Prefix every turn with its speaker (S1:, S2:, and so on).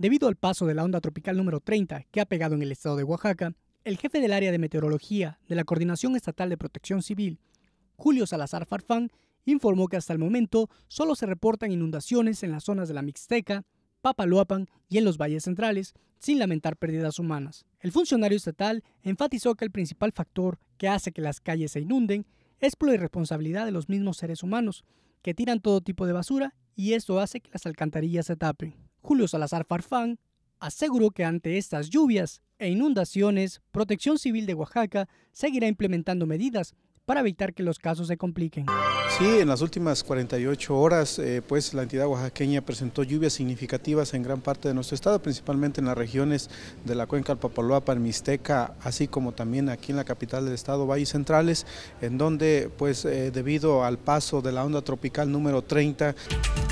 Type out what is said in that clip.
S1: Debido al paso de la onda tropical número 30 que ha pegado en el estado de Oaxaca, el jefe del área de meteorología de la Coordinación Estatal de Protección Civil, Julio Salazar Farfán, informó que hasta el momento solo se reportan inundaciones en las zonas de la Mixteca, Papaloapan y en los valles centrales, sin lamentar pérdidas humanas. El funcionario estatal enfatizó que el principal factor que hace que las calles se inunden es por la irresponsabilidad de los mismos seres humanos, que tiran todo tipo de basura y esto hace que las alcantarillas se tapen. Julio Salazar Farfán, aseguró que ante estas lluvias e inundaciones, Protección Civil de Oaxaca seguirá implementando medidas para evitar que los casos se compliquen.
S2: Sí, en las últimas 48 horas, eh, pues la entidad oaxaqueña presentó lluvias significativas en gran parte de nuestro estado, principalmente en las regiones de la cuenca alpapaloa Mixteca, así como también aquí en la capital del estado, Valles Centrales, en donde pues eh, debido al paso de la onda tropical número 30...